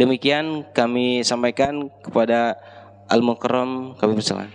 Demikian kami sampaikan kepada al mukarram kami persilakan.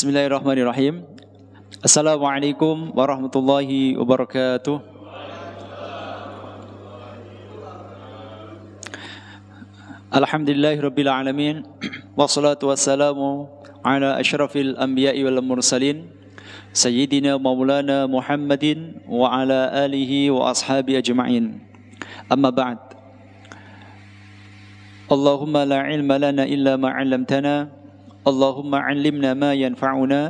Bismillahirrahmanirrahim. Assalamualaikum warahmatullahi wabarakatuh. Alhamdulillahirabbil alamin wassalatu wassalamu ala asyrafil anbiya'i wal mursalin sayyidina maulana Muhammadin wa ala alihi wa ashabi ajma'in. Amma ba'd. Allahumma la ilma lana illa ma 'allamtana اللهم علمنا ما ينفعنا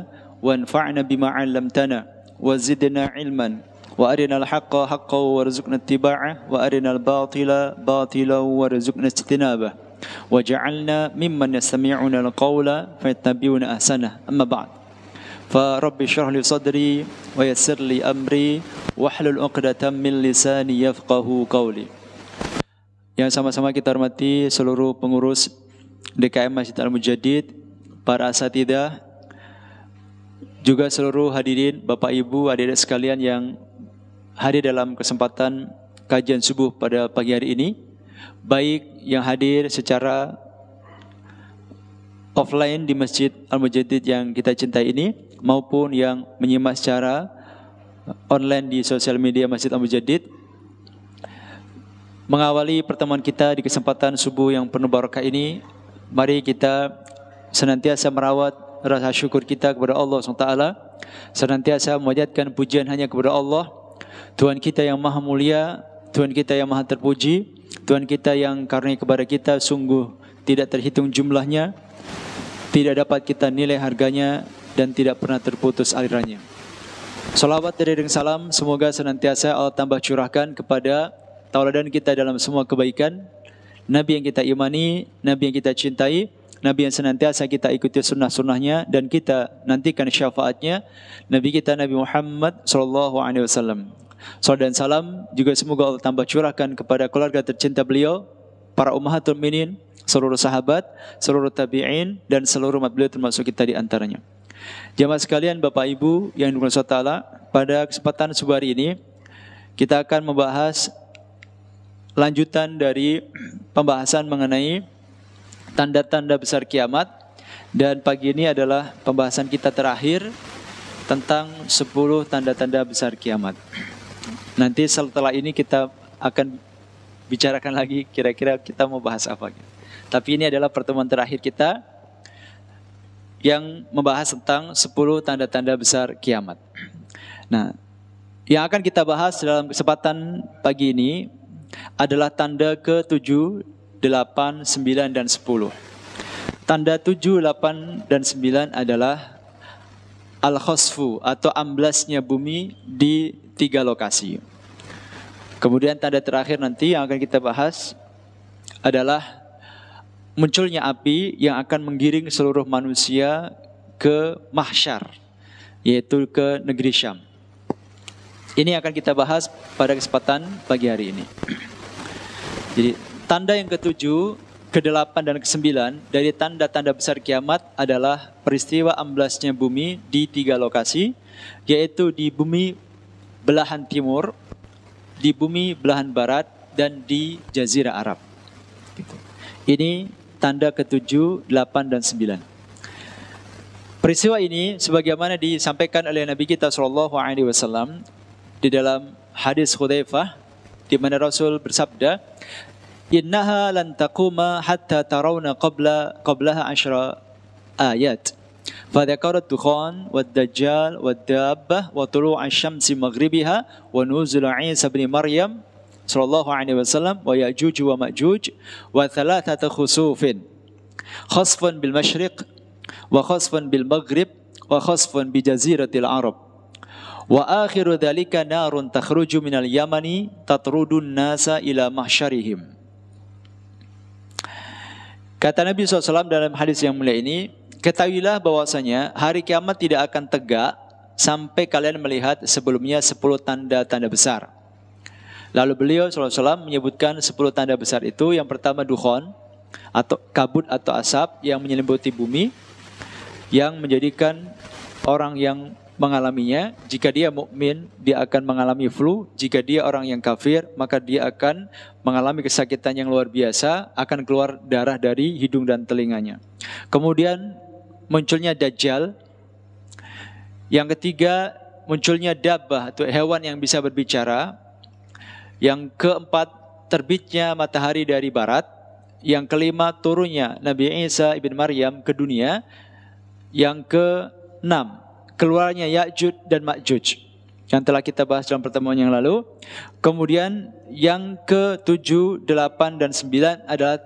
وانفعنا بما علمتنا وزدنا علما وأرنا الحق حقا وارزقنا اتباعه وأرنا الباطل باطلا وارزقنا اجتنابه وجعلنا ممن يستمعون القول فيتبعون أحسنه أما بعد فرب اشرح لي صدري ويسر لي أمري واحلل عقدة من لساني يفقه قولي Yang sama-sama kita hormati seluruh pengurus DKM Masjid Al-Mujadid para asatidah, juga seluruh hadirin, Bapak Ibu, adik-adik sekalian yang hadir dalam kesempatan kajian subuh pada pagi hari ini, baik yang hadir secara offline di Masjid Al-Mujaddid yang kita cintai ini, maupun yang menyimak secara online di sosial media Masjid Al-Mujaddid. Mengawali pertemuan kita di kesempatan subuh yang penuh barokah ini, mari kita senantiasa merawat rasa syukur kita kepada Allah SWT, senantiasa memanjatkan pujian hanya kepada Allah, Tuhan kita yang maha mulia, Tuhan kita yang maha terpuji, Tuhan kita yang karunia kepada kita sungguh tidak terhitung jumlahnya, tidak dapat kita nilai harganya, dan tidak pernah terputus alirannya. Salawat dari dan salam semoga senantiasa Allah tambah curahkan kepada tauladan kita dalam semua kebaikan, Nabi yang kita imani, Nabi yang kita cintai, Nabi yang senantiasa kita ikuti sunnah-sunnahnya dan kita nantikan syafaatnya Nabi kita Nabi Muhammad sallallahu alaihi wasallam. Salam dan salam juga semoga Allah tambah curahkan kepada keluarga tercinta beliau, para ummahatul minin, seluruh sahabat, seluruh tabi'in dan seluruh umat beliau termasuk kita di antaranya. Jamaah sekalian Bapak Ibu yang dimuliakan Allah, pada kesempatan subuh hari ini kita akan membahas lanjutan dari pembahasan mengenai tanda-tanda besar kiamat dan pagi ini adalah pembahasan kita terakhir tentang 10 tanda-tanda besar kiamat. Nanti setelah ini kita akan bicarakan lagi kira-kira kita mau bahas apa. Gitu. Tapi ini adalah pertemuan terakhir kita yang membahas tentang 10 tanda-tanda besar kiamat. Nah, yang akan kita bahas dalam kesempatan pagi ini adalah tanda ketujuh. 8, 9, dan 10. Tanda 7, 8, dan 9 adalah al-khosfu atau amblasnya bumi di tiga lokasi. Kemudian tanda terakhir nanti yang akan kita bahas adalah munculnya api yang akan menggiring seluruh manusia ke mahsyar, yaitu ke negeri Syam. Ini akan kita bahas pada kesempatan pagi hari ini. Jadi Tanda yang ketujuh, kedelapan dan kesembilan dari tanda-tanda besar kiamat adalah peristiwa amblasnya bumi di tiga lokasi, yaitu di bumi belahan timur, di bumi belahan barat, dan di Jazirah Arab. Ini tanda ketujuh, delapan, dan sembilan. Peristiwa ini sebagaimana disampaikan oleh Nabi kita Shallallahu Alaihi Wasallam di dalam hadis khutbah, di mana Rasul bersabda, إنها لن تقوم حتى ترون قبل قبلها عشر آيات فذكر الدخان والدجال والدابة وطلوع الشمس مغربها ونزل عيسى بن مريم صلى الله عليه وسلم ويأجوج ومأجوج وثلاثة خسوف خصف بالمشرق وخصف بالمغرب وخصف بجزيرة العرب وآخر ذلك نار تخرج من اليمن تطرد الناس إلى محشرهم Kata Nabi SAW dalam hadis yang mulia ini, ketahuilah bahwasanya hari kiamat tidak akan tegak sampai kalian melihat sebelumnya 10 tanda-tanda besar. Lalu beliau SAW menyebutkan 10 tanda besar itu. Yang pertama duhon atau kabut atau asap yang menyelimuti bumi yang menjadikan orang yang mengalaminya. Jika dia mukmin, dia akan mengalami flu. Jika dia orang yang kafir, maka dia akan mengalami kesakitan yang luar biasa, akan keluar darah dari hidung dan telinganya. Kemudian munculnya dajjal. Yang ketiga, munculnya dabah atau hewan yang bisa berbicara. Yang keempat, terbitnya matahari dari barat. Yang kelima, turunnya Nabi Isa ibn Maryam ke dunia. Yang keenam keluarnya Ya'jud dan Ma'jud yang telah kita bahas dalam pertemuan yang lalu. Kemudian yang ke-7, 8 dan 9 adalah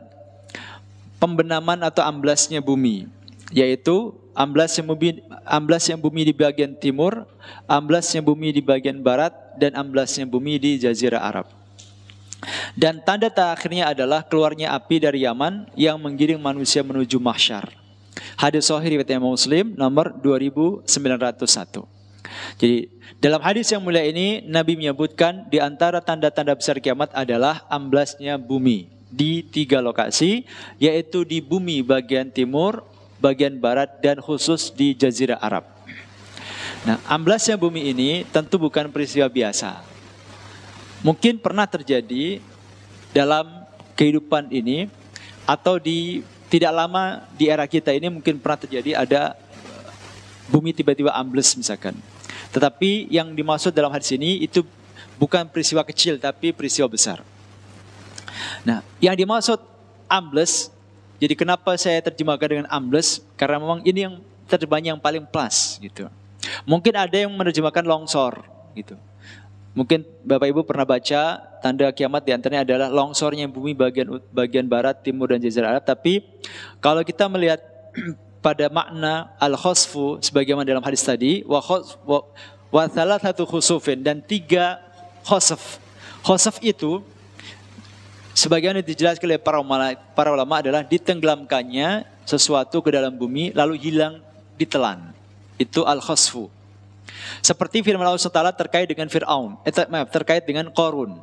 pembenaman atau amblasnya bumi, yaitu amblasnya bumi yang bumi di bagian timur, amblas yang bumi di bagian barat dan amblas yang bumi di jazirah Arab. Dan tanda terakhirnya adalah keluarnya api dari Yaman yang menggiring manusia menuju mahsyar. Hadis sahih riwayat Imam Muslim nomor 2901. Jadi dalam hadis yang mulia ini Nabi menyebutkan di antara tanda-tanda besar kiamat adalah amblasnya bumi di tiga lokasi yaitu di bumi bagian timur, bagian barat dan khusus di jazirah Arab. Nah, amblasnya bumi ini tentu bukan peristiwa biasa. Mungkin pernah terjadi dalam kehidupan ini atau di tidak lama di era kita ini mungkin pernah terjadi ada eh, bumi tiba-tiba ambles misalkan. Tetapi yang dimaksud dalam hadis ini itu bukan peristiwa kecil tapi peristiwa besar. Nah, yang dimaksud ambles, jadi kenapa saya terjemahkan dengan ambles? Karena memang ini yang terbanyak yang paling plus gitu. Mungkin ada yang menerjemahkan longsor gitu. Mungkin Bapak Ibu pernah baca tanda kiamat di antaranya adalah longsornya bumi bagian bagian barat, timur dan jazirah Arab. Tapi kalau kita melihat pada makna al-khosfu sebagaimana dalam hadis tadi, wa wa, salatatu satu khusufin dan tiga khosf. Khosf itu sebagaimana dijelaskan oleh para ulama, para ulama adalah ditenggelamkannya sesuatu ke dalam bumi lalu hilang ditelan. Itu al-khosfu. Seperti firman Allah Taala terkait dengan Fir'aun, eh, maaf, terkait dengan Korun.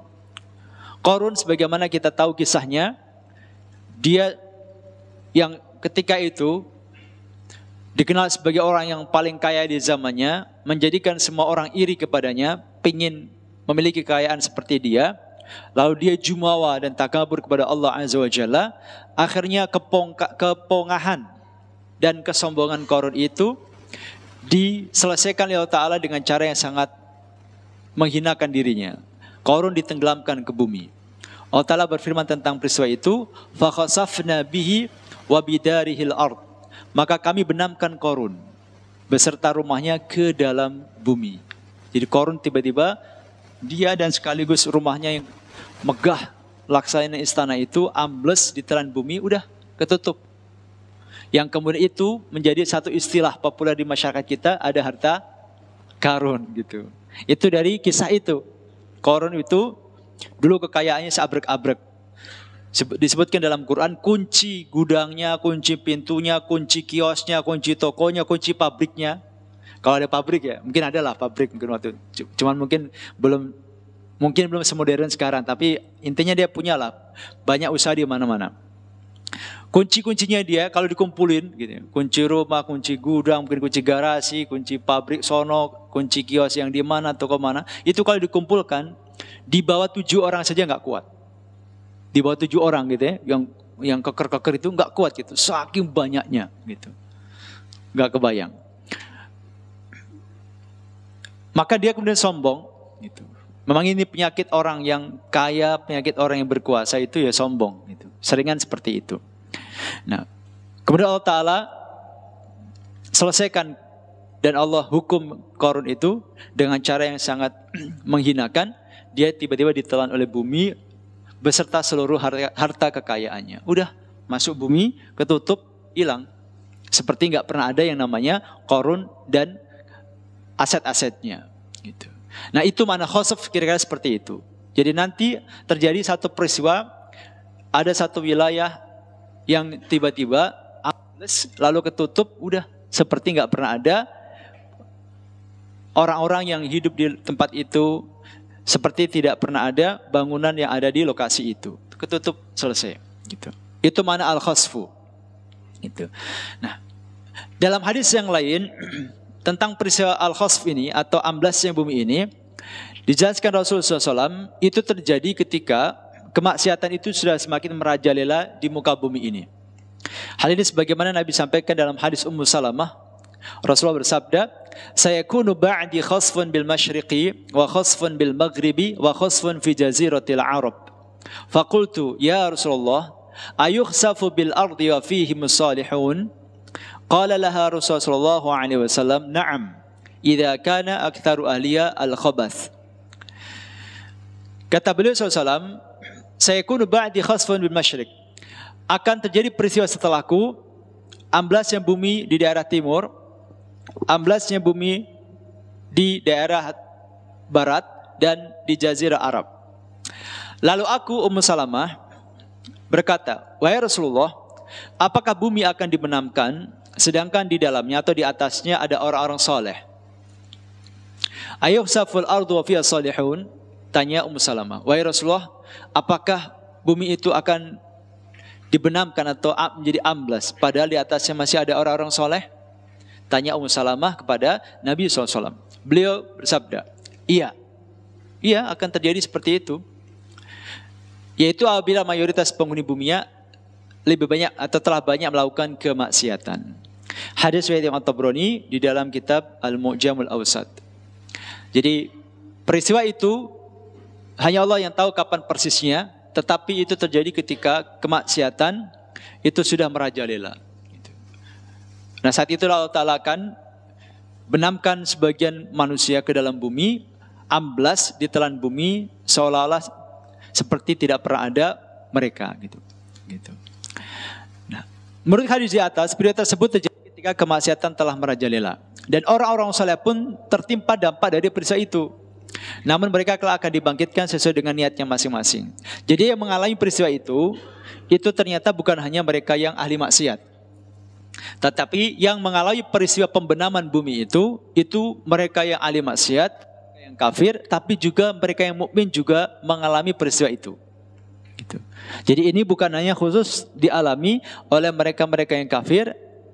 Korun sebagaimana kita tahu kisahnya, dia yang ketika itu dikenal sebagai orang yang paling kaya di zamannya, menjadikan semua orang iri kepadanya, pingin memiliki kekayaan seperti dia, lalu dia jumawa dan takabur kepada Allah Azza wa Jalla, akhirnya kepongka, kepongahan dan kesombongan korun itu diselesaikan oleh Ta'ala dengan cara yang sangat menghinakan dirinya. Korun ditenggelamkan ke bumi. Allah Ta'ala berfirman tentang peristiwa itu, فَخَصَفْنَا بِهِ وَبِدَارِهِ الْأَرْض Maka kami benamkan korun beserta rumahnya ke dalam bumi. Jadi korun tiba-tiba dia dan sekaligus rumahnya yang megah laksana istana itu ambles di telan bumi udah ketutup yang kemudian itu menjadi satu istilah populer di masyarakat kita ada harta karun gitu. Itu dari kisah itu. Korun itu dulu kekayaannya seabrek-abrek. Disebutkan dalam Quran kunci gudangnya, kunci pintunya, kunci kiosnya, kunci tokonya, kunci pabriknya. Kalau ada pabrik ya, mungkin ada lah pabrik mungkin waktu. Cuman mungkin belum mungkin belum semodern sekarang, tapi intinya dia punya lah banyak usaha di mana-mana kunci-kuncinya dia kalau dikumpulin gitu ya. kunci rumah kunci gudang mungkin kunci garasi kunci pabrik sono kunci kios yang di mana toko mana itu kalau dikumpulkan di bawah tujuh orang saja nggak kuat di bawah tujuh orang gitu ya yang yang keker-keker itu nggak kuat gitu saking banyaknya gitu nggak kebayang maka dia kemudian sombong gitu memang ini penyakit orang yang kaya penyakit orang yang berkuasa itu ya sombong gitu seringan seperti itu Nah, kemudian Allah Ta'ala selesaikan dan Allah hukum Korun itu dengan cara yang sangat menghinakan. Dia tiba-tiba ditelan oleh bumi beserta seluruh harta, harta kekayaannya. Udah masuk bumi, ketutup, hilang. Seperti nggak pernah ada yang namanya Korun dan aset-asetnya. Gitu. Nah itu mana Khosof kira-kira seperti itu. Jadi nanti terjadi satu peristiwa, ada satu wilayah yang tiba-tiba lalu ketutup udah seperti nggak pernah ada orang-orang yang hidup di tempat itu seperti tidak pernah ada bangunan yang ada di lokasi itu ketutup selesai gitu itu mana al khasfu itu nah dalam hadis yang lain tentang peristiwa al khasf ini atau amblasnya bumi ini dijelaskan Rasulullah SAW itu terjadi ketika kemaksiatan itu sudah semakin merajalela di muka bumi ini. Hal ini sebagaimana Nabi sampaikan dalam hadis Ummu Salamah. Rasulullah bersabda, "Saya kunu ba'di khasfun bil masyriqi wa khasfun bil maghribi wa khasfun fi jaziratil Arab." Fakultu, "Ya Rasulullah, ayukhsafu bil ardi wa fihi musalihun?" Qala laha Rasulullah sallallahu alaihi wasallam, "Na'am, idza kana aktsaru ahliya al khabath." Kata beliau sallallahu Sayakunu ba'di khasfun bil masyrik. Akan terjadi peristiwa setelahku, amblasnya bumi di daerah timur, amblasnya bumi di daerah barat dan di jazirah Arab. Lalu aku Ummu Salamah berkata, "Wahai Rasulullah, apakah bumi akan dimenamkan sedangkan di dalamnya atau di atasnya ada orang-orang soleh?" Ayuh saful ardu wa fiyah salihun, tanya Ummu Salamah. "Wahai Rasulullah, apakah bumi itu akan dibenamkan atau menjadi amblas padahal di atasnya masih ada orang-orang soleh? Tanya Ummu Salamah kepada Nabi SAW. Beliau bersabda, iya, iya akan terjadi seperti itu. Yaitu apabila mayoritas penghuni bumi lebih banyak atau telah banyak melakukan kemaksiatan. Hadis riwayat Imam Tabrani di dalam kitab Al-Mu'jamul Awsat. Jadi peristiwa itu hanya Allah yang tahu kapan persisnya, tetapi itu terjadi ketika kemaksiatan itu sudah merajalela. Gitu. Nah saat itulah Allah Ta'ala akan benamkan sebagian manusia ke dalam bumi, amblas di telan bumi seolah-olah seperti tidak pernah ada mereka gitu. gitu. Nah, menurut hadis di atas, periode tersebut terjadi ketika kemaksiatan telah merajalela dan orang-orang soleh pun tertimpa dampak dari peristiwa itu. Namun mereka kelak akan dibangkitkan sesuai dengan niatnya masing-masing. Jadi yang mengalami peristiwa itu, itu ternyata bukan hanya mereka yang ahli maksiat. Tetapi yang mengalami peristiwa pembenaman bumi itu, itu mereka yang ahli maksiat, yang kafir, tapi juga mereka yang mukmin juga mengalami peristiwa itu. Gitu. Jadi ini bukan hanya khusus dialami oleh mereka-mereka yang kafir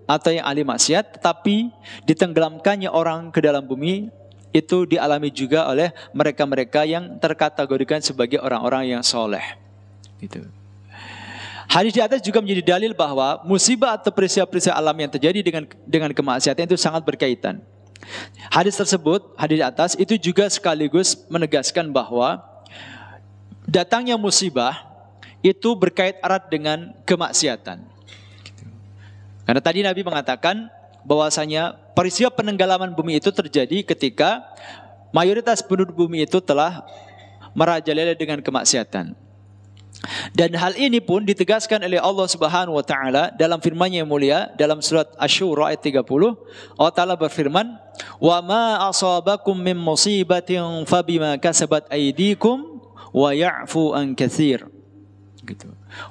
atau yang ahli maksiat, tetapi ditenggelamkannya orang ke dalam bumi itu dialami juga oleh mereka-mereka yang terkategorikan sebagai orang-orang yang soleh. Gitu. Hadis di atas juga menjadi dalil bahwa musibah atau peristiwa-peristiwa alam yang terjadi dengan dengan kemaksiatan itu sangat berkaitan. Hadis tersebut, hadis di atas itu juga sekaligus menegaskan bahwa datangnya musibah itu berkait erat dengan kemaksiatan. Gitu. Karena tadi Nabi mengatakan bahwasanya peristiwa penenggelaman bumi itu terjadi ketika mayoritas penduduk bumi itu telah merajalela dengan kemaksiatan. Dan hal ini pun ditegaskan oleh Allah Subhanahu wa taala dalam firman-Nya yang mulia dalam surat Asy-Syura ayat 30. Allah taala berfirman, "Wa ma asabakum min musibatin fabima kasabat aydikum wa ya'fu an katsir." Gitu.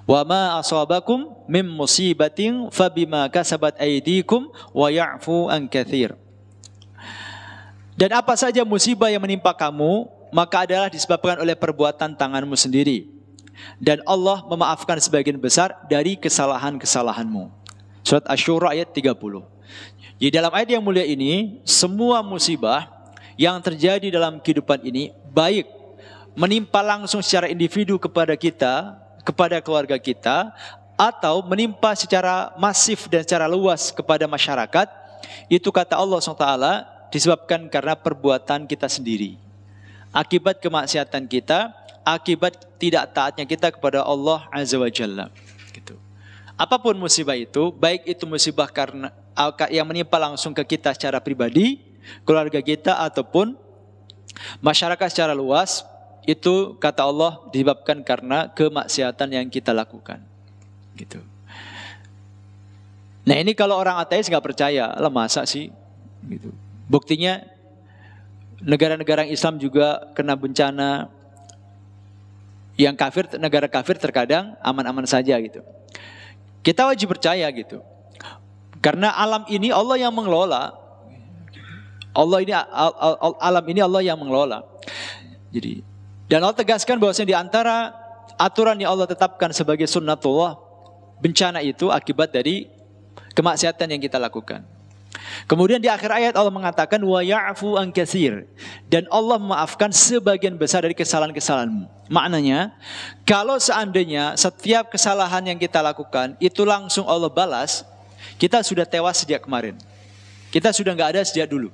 Wa ma asabakum min musibatin fabima kasabat aydikum wa ya'fu an kathir. Dan apa saja musibah yang menimpa kamu, maka adalah disebabkan oleh perbuatan tanganmu sendiri. Dan Allah memaafkan sebagian besar dari kesalahan-kesalahanmu. Surat Ashura ayat 30. Di dalam ayat yang mulia ini, semua musibah yang terjadi dalam kehidupan ini, baik menimpa langsung secara individu kepada kita kepada keluarga kita atau menimpa secara masif dan secara luas kepada masyarakat, itu kata Allah SWT disebabkan karena perbuatan kita sendiri. Akibat kemaksiatan kita, akibat tidak taatnya kita kepada Allah Azza wa Jalla. Gitu. Apapun musibah itu, baik itu musibah karena yang menimpa langsung ke kita secara pribadi, keluarga kita ataupun masyarakat secara luas, itu kata Allah disebabkan karena kemaksiatan yang kita lakukan. Gitu. Nah ini kalau orang ateis nggak percaya, lah masa sih? Gitu. Buktinya negara-negara Islam juga kena bencana. Yang kafir, negara kafir terkadang aman-aman saja gitu. Kita wajib percaya gitu. Karena alam ini Allah yang mengelola. Allah ini al al alam ini Allah yang mengelola. Jadi dan Allah tegaskan bahwasanya di antara aturan yang Allah tetapkan sebagai sunnatullah, bencana itu akibat dari kemaksiatan yang kita lakukan. Kemudian di akhir ayat Allah mengatakan wa ya'fu an katsir dan Allah memaafkan sebagian besar dari kesalahan-kesalahanmu. Maknanya, kalau seandainya setiap kesalahan yang kita lakukan itu langsung Allah balas, kita sudah tewas sejak kemarin. Kita sudah nggak ada sejak dulu.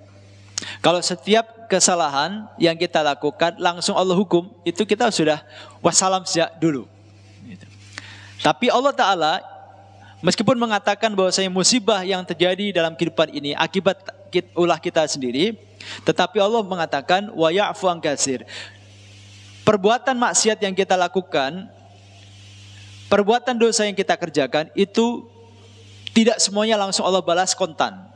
Kalau setiap kesalahan yang kita lakukan langsung Allah hukum itu kita sudah wassalam sejak dulu. Gitu. Tapi Allah Taala meskipun mengatakan bahwa saya musibah yang terjadi dalam kehidupan ini akibat ulah kita sendiri, tetapi Allah mengatakan wa ya'fu kasir. Perbuatan maksiat yang kita lakukan, perbuatan dosa yang kita kerjakan itu tidak semuanya langsung Allah balas kontan.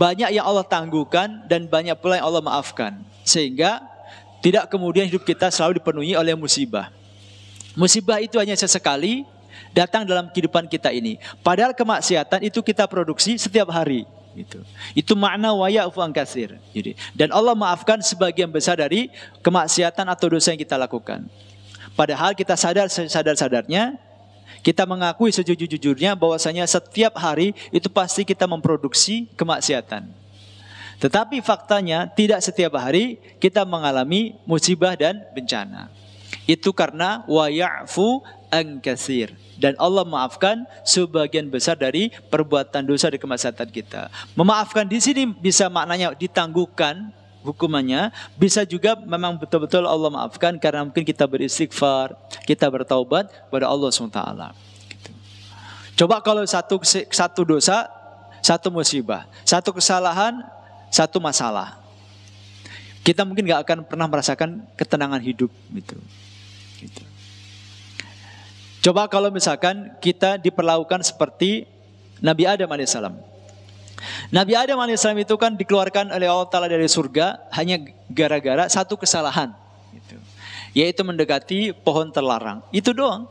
Banyak yang Allah tangguhkan dan banyak pula yang Allah maafkan. Sehingga tidak kemudian hidup kita selalu dipenuhi oleh musibah. Musibah itu hanya sesekali datang dalam kehidupan kita ini. Padahal kemaksiatan itu kita produksi setiap hari. Gitu. Itu makna waya ufuan kasir. Jadi, dan Allah maafkan sebagian besar dari kemaksiatan atau dosa yang kita lakukan. Padahal kita sadar sadar sadarnya kita mengakui sejujur-jujurnya bahwasanya setiap hari itu pasti kita memproduksi kemaksiatan. Tetapi faktanya tidak setiap hari kita mengalami musibah dan bencana. Itu karena wayafu angkasir dan Allah maafkan sebagian besar dari perbuatan dosa di kemaksiatan kita. Memaafkan di sini bisa maknanya ditangguhkan hukumannya bisa juga memang betul-betul Allah maafkan karena mungkin kita beristighfar kita bertaubat kepada Allah SWT coba kalau satu satu dosa satu musibah satu kesalahan satu masalah kita mungkin nggak akan pernah merasakan ketenangan hidup gitu. gitu. Coba kalau misalkan kita diperlakukan seperti Nabi Adam alaihissalam. Nabi Adam AS itu kan dikeluarkan oleh Allah Ta'ala dari surga hanya gara-gara satu kesalahan. Gitu. Yaitu mendekati pohon terlarang. Itu doang.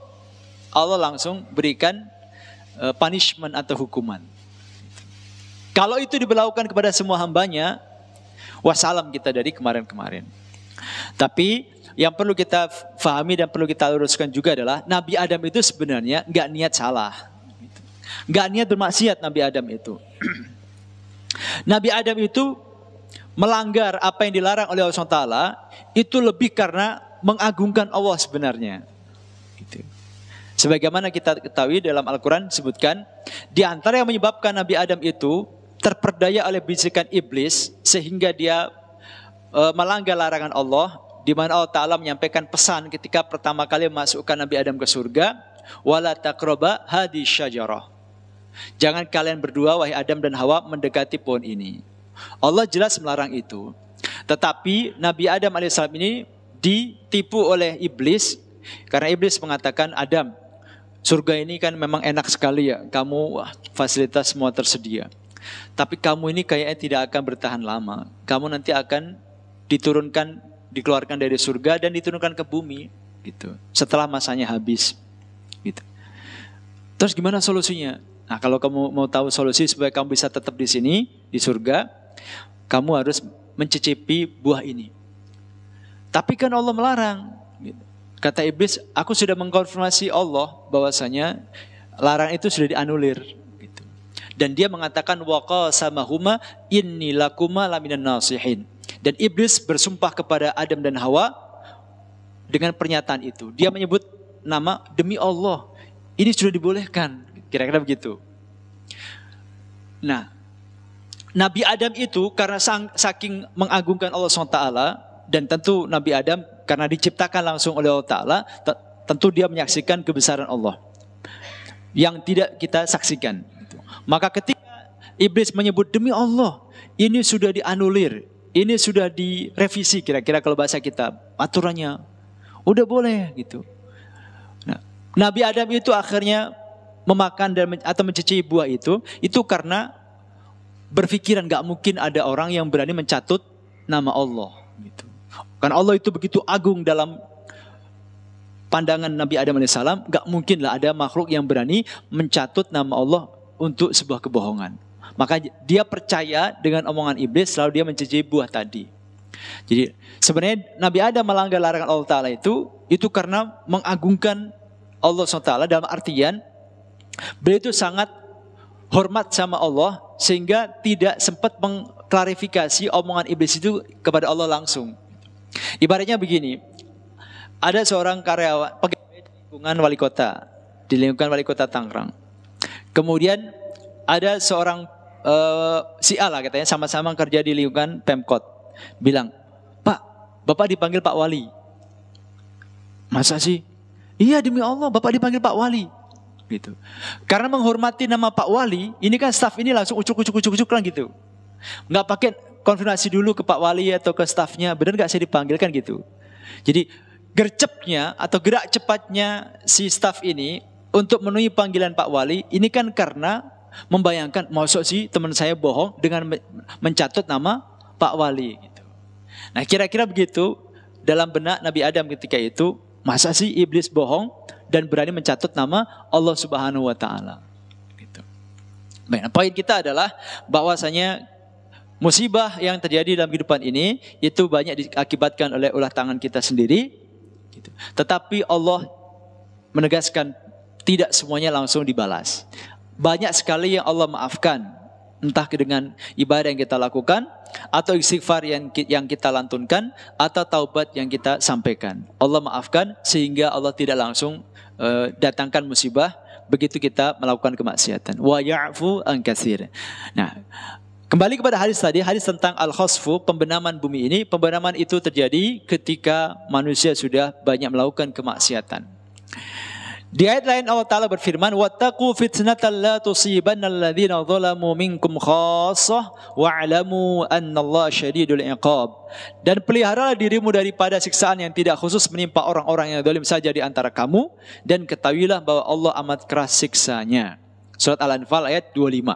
Allah langsung berikan e, punishment atau hukuman. Kalau itu diberlakukan kepada semua hambanya, wassalam kita dari kemarin-kemarin. Tapi yang perlu kita fahami dan perlu kita luruskan juga adalah Nabi Adam itu sebenarnya nggak niat salah. Gitu. Nggak niat bermaksiat Nabi Adam itu. Nabi Adam itu melanggar apa yang dilarang oleh Allah SWT itu lebih karena mengagungkan Allah sebenarnya. Gitu. Sebagaimana kita ketahui dalam Al-Quran sebutkan di antara yang menyebabkan Nabi Adam itu terperdaya oleh bisikan iblis sehingga dia e, melanggar larangan Allah di mana Allah Ta'ala menyampaikan pesan ketika pertama kali masukkan Nabi Adam ke surga wala hadis syajarah Jangan kalian berdua, wahai Adam dan Hawa, mendekati pohon ini. Allah jelas melarang itu. Tetapi Nabi Adam alaihissalam ini ditipu oleh iblis karena iblis mengatakan Adam, surga ini kan memang enak sekali ya. Kamu wah, fasilitas semua tersedia. Tapi kamu ini kayaknya tidak akan bertahan lama. Kamu nanti akan diturunkan, dikeluarkan dari surga dan diturunkan ke bumi gitu. Setelah masanya habis gitu. Terus gimana solusinya? Nah, kalau kamu mau tahu solusi supaya kamu bisa tetap di sini di surga, kamu harus mencicipi buah ini. Tapi kan Allah melarang. Kata iblis, aku sudah mengkonfirmasi Allah bahwasanya larang itu sudah dianulir. Gitu. Dan dia mengatakan wakal sama huma ini lakuma nasihin. Dan iblis bersumpah kepada Adam dan Hawa dengan pernyataan itu. Dia menyebut nama demi Allah. Ini sudah dibolehkan. Kira-kira begitu. Nah, Nabi Adam itu karena sang, saking mengagungkan Allah SWT dan tentu Nabi Adam karena diciptakan langsung oleh Allah Ta'ala tentu dia menyaksikan kebesaran Allah yang tidak kita saksikan. Maka ketika Iblis menyebut demi Allah ini sudah dianulir, ini sudah direvisi kira-kira kalau bahasa kita aturannya udah boleh gitu. Nah, Nabi Adam itu akhirnya memakan dan atau mencuci buah itu itu karena berpikiran nggak mungkin ada orang yang berani mencatut nama Allah gitu. Karena Allah itu begitu agung dalam pandangan Nabi Adam alaihissalam, nggak mungkin lah ada makhluk yang berani mencatut nama Allah untuk sebuah kebohongan. Maka dia percaya dengan omongan iblis, selalu dia mencuci buah tadi. Jadi sebenarnya Nabi Adam melanggar larangan Allah Ta'ala itu, itu karena mengagungkan Allah SWT dalam artian Beliau itu sangat hormat sama Allah sehingga tidak sempat mengklarifikasi omongan iblis itu kepada Allah langsung. Ibaratnya begini, ada seorang karyawan pegawai di lingkungan wali kota, di lingkungan wali kota Tangerang. Kemudian ada seorang uh, si A lah katanya sama-sama kerja di lingkungan Pemkot. Bilang, Pak, Bapak dipanggil Pak Wali. Masa sih? Iya demi Allah, Bapak dipanggil Pak Wali gitu. Karena menghormati nama Pak Wali, ini kan staff ini langsung ucuk-ucuk-ucuk-ucuk lah gitu. Nggak pakai konfirmasi dulu ke Pak Wali atau ke staffnya, benar nggak saya dipanggil kan gitu. Jadi gercepnya atau gerak cepatnya si staff ini untuk menuhi panggilan Pak Wali, ini kan karena membayangkan maksud sih teman saya bohong dengan mencatut nama Pak Wali gitu. Nah kira-kira begitu dalam benak Nabi Adam ketika itu, masa sih iblis bohong dan berani mencatut nama Allah Subhanahu wa taala. Gitu. Baik, nah, poin kita adalah bahwasanya musibah yang terjadi dalam kehidupan ini itu banyak diakibatkan oleh ulah tangan kita sendiri. Gitu. Tetapi Allah menegaskan tidak semuanya langsung dibalas. Banyak sekali yang Allah maafkan entah dengan ibadah yang kita lakukan atau istighfar yang yang kita lantunkan atau taubat yang kita sampaikan. Allah maafkan sehingga Allah tidak langsung Eh, datangkan musibah begitu kita melakukan kemaksiatan. Wa ya'fu an Nah, Kembali kepada hadis tadi, hadis tentang al-khosfu, pembenaman bumi ini. Pembenaman itu terjadi ketika manusia sudah banyak melakukan kemaksiatan. Di ayat lain Allah Ta'ala berfirman, وَاتَّقُوا فِتْنَةً لَا تُصِيبَنَّ الَّذِينَ ظَلَمُوا مِنْكُمْ خَاصَةً وَعْلَمُوا أَنَّ اللَّهَ شَدِيدُ الْعِقَابِ Dan peliharalah dirimu daripada siksaan yang tidak khusus menimpa orang-orang yang dolim saja di antara kamu, dan ketahuilah bahwa Allah amat keras siksanya. Surat Al-Anfal ayat 25.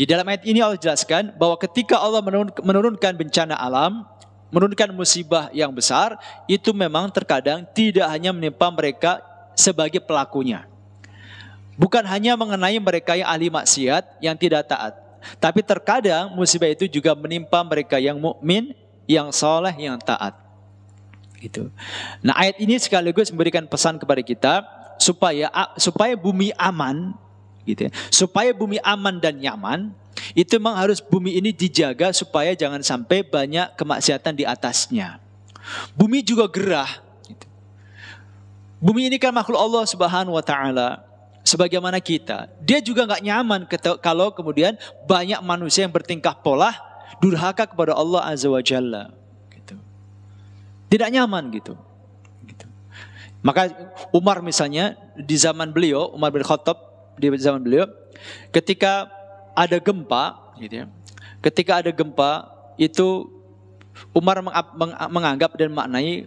Di dalam ayat ini Allah jelaskan bahwa ketika Allah menurunkan bencana alam, menurunkan musibah yang besar, itu memang terkadang tidak hanya menimpa mereka sebagai pelakunya. Bukan hanya mengenai mereka yang ahli maksiat yang tidak taat, tapi terkadang musibah itu juga menimpa mereka yang mukmin, yang soleh, yang taat. Gitu. Nah ayat ini sekaligus memberikan pesan kepada kita supaya supaya bumi aman, gitu ya. supaya bumi aman dan nyaman. Itu memang harus bumi ini dijaga supaya jangan sampai banyak kemaksiatan di atasnya. Bumi juga gerah Bumi ini kan makhluk Allah Subhanahu wa taala. Sebagaimana kita, dia juga nggak nyaman kalau kemudian banyak manusia yang bertingkah pola durhaka kepada Allah Azza wa Jalla. Gitu. Tidak nyaman gitu. gitu. Maka Umar misalnya di zaman beliau, Umar bin Khattab di zaman beliau, ketika ada gempa, gitu ya, ketika ada gempa itu Umar menganggap dan maknai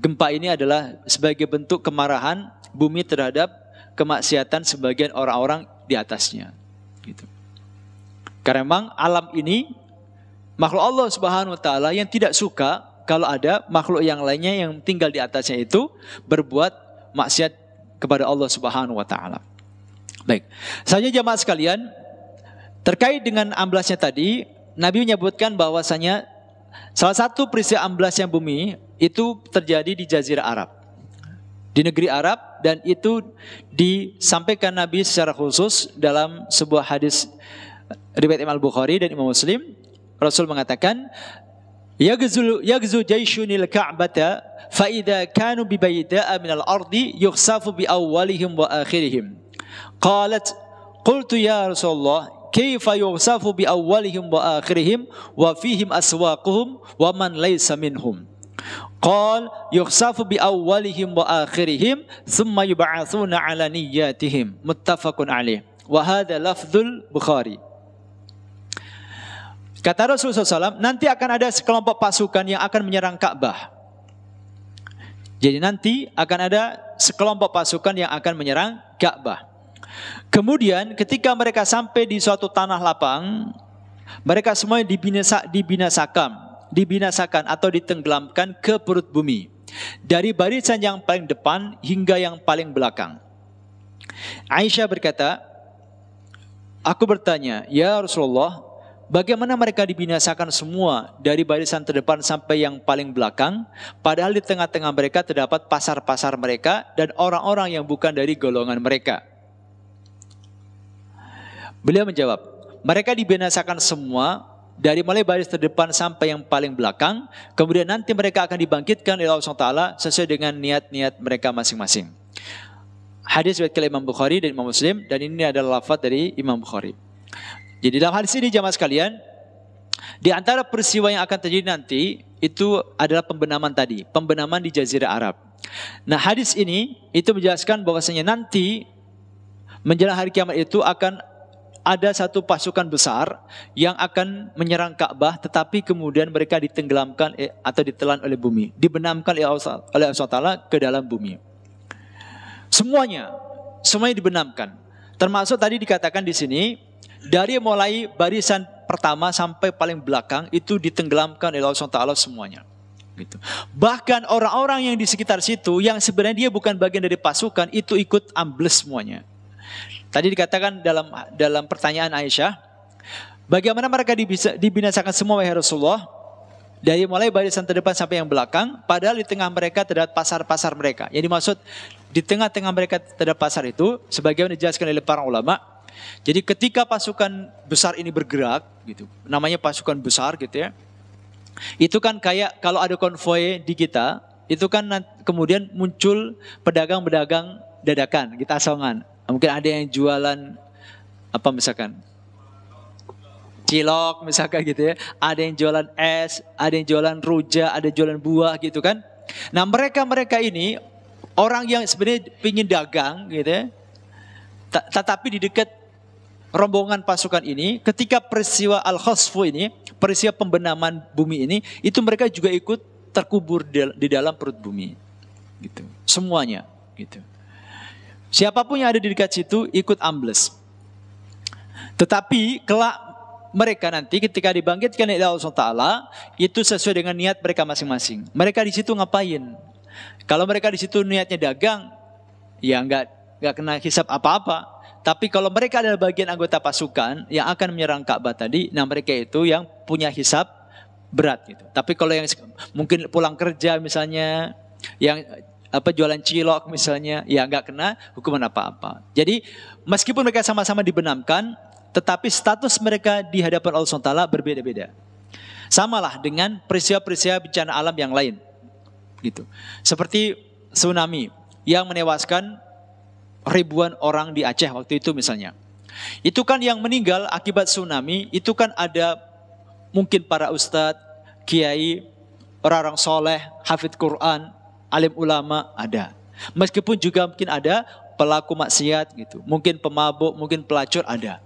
Gempa ini adalah sebagai bentuk kemarahan bumi terhadap kemaksiatan sebagian orang-orang di atasnya. Gitu. Karena memang alam ini makhluk Allah Subhanahu wa taala yang tidak suka kalau ada makhluk yang lainnya yang tinggal di atasnya itu berbuat maksiat kepada Allah Subhanahu wa taala. Baik. Saya jamaah sekalian, terkait dengan amblasnya tadi, Nabi menyebutkan bahwasanya Salah satu peristiwa amblasnya bumi itu terjadi di Jazirah Arab. Di negeri Arab dan itu disampaikan Nabi secara khusus dalam sebuah hadis eh, riwayat Imam Bukhari dan Imam Muslim. Rasul mengatakan, "Yagzul yagzu jaishunil Ka'bata fa idza kanu bi bayda'a min al-ardi yukhsafu bi awwalihim wa akhirihim." Qalat, "Qultu ya Rasulullah, kayfa yusafu bi awwalihim wa akhirihim wa fihim minhum Qal bi awwalihim wa akhirihim thumma yub'atsuna ala niyyatihim muttafaqun alaih wa hadha lafdzul Bukhari Kata Rasulullah SAW, nanti akan ada sekelompok pasukan yang akan menyerang Ka'bah. Jadi nanti akan ada sekelompok pasukan yang akan menyerang Ka'bah. Kemudian ketika mereka sampai di suatu tanah lapang, mereka semua dibinasa, dibinasakan, dibinasakan atau ditenggelamkan ke perut bumi. Dari barisan yang paling depan hingga yang paling belakang. Aisyah berkata, Aku bertanya, Ya Rasulullah, bagaimana mereka dibinasakan semua dari barisan terdepan sampai yang paling belakang, padahal di tengah-tengah mereka terdapat pasar-pasar mereka dan orang-orang yang bukan dari golongan mereka. Beliau menjawab, mereka dibinasakan semua dari mulai baris terdepan sampai yang paling belakang, kemudian nanti mereka akan dibangkitkan oleh Allah SWT sesuai dengan niat-niat mereka masing-masing. Hadis riwayat Imam Bukhari dan Imam Muslim dan ini adalah lafaz dari Imam Bukhari. Jadi dalam hadis ini jamaah sekalian, di antara peristiwa yang akan terjadi nanti itu adalah pembenaman tadi, pembenaman di Jazirah Arab. Nah hadis ini itu menjelaskan bahwasanya nanti menjelang hari kiamat itu akan ada satu pasukan besar yang akan menyerang Ka'bah tetapi kemudian mereka ditenggelamkan eh, atau ditelan oleh bumi, dibenamkan oleh Allah Taala ke dalam bumi. Semuanya, semuanya dibenamkan. Termasuk tadi dikatakan di sini dari mulai barisan pertama sampai paling belakang itu ditenggelamkan oleh Allah Taala semuanya. Gitu. Bahkan orang-orang yang di sekitar situ yang sebenarnya dia bukan bagian dari pasukan itu ikut ambles semuanya. Tadi dikatakan dalam dalam pertanyaan Aisyah, bagaimana mereka dibinasakan semua wahai Rasulullah? Dari mulai barisan terdepan sampai yang belakang, padahal di tengah mereka terdapat pasar-pasar mereka. Jadi maksud di tengah-tengah mereka terdapat pasar itu, sebagaimana dijelaskan oleh para ulama, jadi ketika pasukan besar ini bergerak gitu, namanya pasukan besar gitu ya. Itu kan kayak kalau ada konvoy di kita, itu kan kemudian muncul pedagang-pedagang dadakan, kita gitu, asongan. Mungkin ada yang jualan apa misalkan cilok misalkan gitu ya. Ada yang jualan es, ada yang jualan rujak, ada yang jualan buah gitu kan. Nah mereka-mereka ini orang yang sebenarnya ingin dagang gitu ya. Tetapi di dekat rombongan pasukan ini ketika peristiwa Al-Khosfu ini, peristiwa pembenaman bumi ini, itu mereka juga ikut terkubur di dalam perut bumi. Gitu. Semuanya gitu. Siapapun yang ada di dekat situ ikut ambles. Tetapi kelak mereka nanti ketika dibangkitkan oleh Allah Taala itu sesuai dengan niat mereka masing-masing. Mereka di situ ngapain? Kalau mereka di situ niatnya dagang, ya nggak nggak kena hisap apa-apa. Tapi kalau mereka adalah bagian anggota pasukan yang akan menyerang Ka'bah tadi, nah mereka itu yang punya hisap berat gitu. Tapi kalau yang mungkin pulang kerja misalnya, yang apa jualan cilok misalnya, ya nggak kena hukuman apa-apa. Jadi meskipun mereka sama-sama dibenamkan, tetapi status mereka di hadapan Allah SWT berbeda-beda. Samalah dengan peristiwa-peristiwa bencana alam yang lain. Gitu. Seperti tsunami yang menewaskan ribuan orang di Aceh waktu itu misalnya. Itu kan yang meninggal akibat tsunami, itu kan ada mungkin para ustadz, kiai, orang-orang soleh, hafid Quran, alim ulama ada. Meskipun juga mungkin ada pelaku maksiat gitu, mungkin pemabuk, mungkin pelacur ada.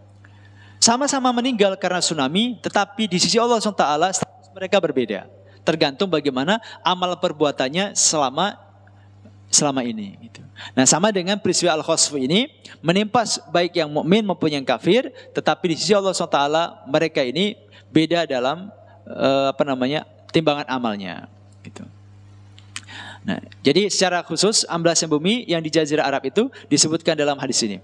Sama-sama meninggal karena tsunami, tetapi di sisi Allah SWT status mereka berbeda. Tergantung bagaimana amal perbuatannya selama selama ini. Gitu. Nah sama dengan peristiwa al khosfu ini menimpa baik yang mukmin maupun yang kafir, tetapi di sisi Allah SWT mereka ini beda dalam eh, apa namanya timbangan amalnya. Gitu. Nah, jadi secara khusus amblasnya bumi yang di jazirah Arab itu disebutkan dalam hadis ini.